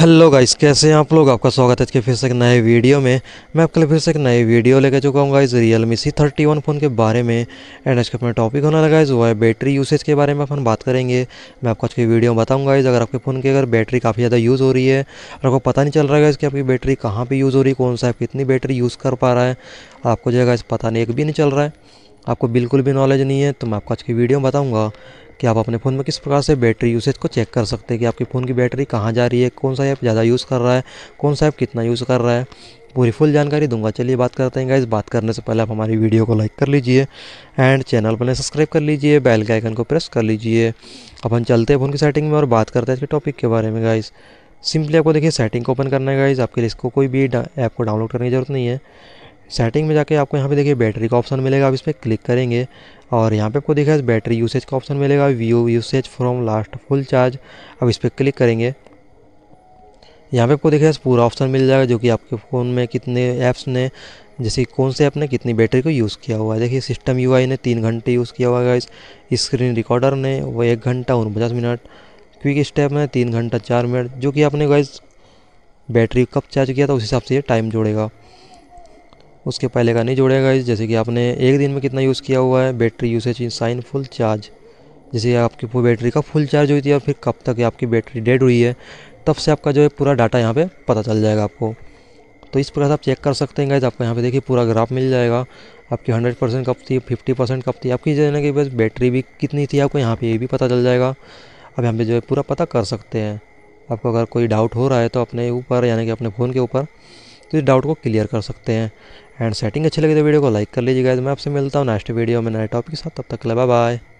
hello guys कैसे हैं आप लोग आपका स्वागत है आज के फिर से एक नए वीडियो में मैं आपके लिए फिर से एक नए वीडियो लेकर चुका हूँ guys Realme C thirty one phone के बारे में एंड आज का अपना टॉपिक होने लगा गाइस वो है बैटरी यूसेज के बारे में अपन बात करेंगे मैं आपको आज की वीडियो में बताऊँगा इस अगर आपके फ़ोन की अगर बैटरी काफ़ी ज़्यादा यूज़ हो रही है और आपको पता नहीं चल रहा है इसकी आपकी बैटरी कहाँ पर यूज़ हो रही है कौन सा कितनी बैटरी यूज़ कर पा रहा है आपको जो है पता नहीं एक भी नहीं चल रहा है आपको बिल्कुल भी नॉलेज नहीं है तो मैं आपको आज की वीडियो में बताऊँगा कि आप अपने फ़ोन में किस प्रकार से बैटरी यूसेज को चेक कर सकते हैं कि आपके फ़ोन की बैटरी कहाँ जा रही है कौन सा ऐप ज़्यादा यूज़ कर रहा है कौन सा ऐप कितना यूज़ कर रहा है पूरी फुल जानकारी दूंगा चलिए बात करते हैं गाइज बात करने से पहले आप हमारी वीडियो को लाइक कर लीजिए एंड चैनल पर सब्सक्राइब कर लीजिए बेल के आइकन को प्रेस कर लीजिए अपन चलते हैं फ़ोन की सेटिंग में और बात करते हैं इसके टॉपिक के बारे में गाइज़ सिंपली आपको देखिए सेटिंग को ओपन करना है गाइज़ आपके लिए इसको कोई भी ऐप को डाउनलोड करने की ज़रूरत नहीं है सेटिंग में जाके आपको यहाँ पे देखिए बैटरी का ऑप्शन मिलेगा आप इस पर क्लिक करेंगे और यहाँ पे आपको देखा है बैटरी यूसेज का ऑप्शन मिलेगा we usage from last full charge अब इस पर क्लिक करेंगे यहाँ पे आपको इस पूरा ऑप्शन मिल जाएगा जो कि आपके फ़ोन में कितने ऐप्स ने जैसे कौन से ऐप ने कितनी बैटरी को यूज़ किया हुआ है देखिए सिस्टम यू ने तीन घंटे यूज़ किया हुआ है इस स्क्रीन रिकॉर्डर ने वो एक घंटा उनपचास मिनट क्विक स्टेप में तीन घंटा चार मिनट जो कि आपने गाइज बैटरी कब चार्ज किया था उस हिसाब से ये टाइम जोड़ेगा उसके पहले का नहीं जोड़ेगा इस जैसे कि आपने एक दिन में कितना यूज़ किया हुआ है battery usage in sign full charge जैसे आपकी बैटरी का फुल चार्ज हुई थी और फिर कब तक आपकी बैटरी डेड हुई है तब से आपका जो है पूरा डाटा यहाँ पर पता चल जाएगा आपको तो इस प्रकार से आप चेक कर सकते हैं गाइज आपको यहाँ पे देखिए पूरा ग्राफ मिल जाएगा आपकी 100 परसेंट कब थी 50 परसेंट कब थी आपकी जो कि बस बैटरी भी कितनी थी आपको यहाँ पे ये भी पता चल जाएगा अब यहाँ पे जो है पूरा पता कर सकते हैं आपको अगर कोई डाउट हो रहा है तो अपने ऊपर यानी कि अपने फ़ोन के ऊपर तो इस डाउट को क्लियर कर सकते हैं एंड सेटिंग अच्छी लगी तो वीडियो को लाइक कर लीजिएगा मैं आपसे मिलता हूँ नेक्स्ट वीडियो में नए टॉपिक के साथ तब तक ले बाय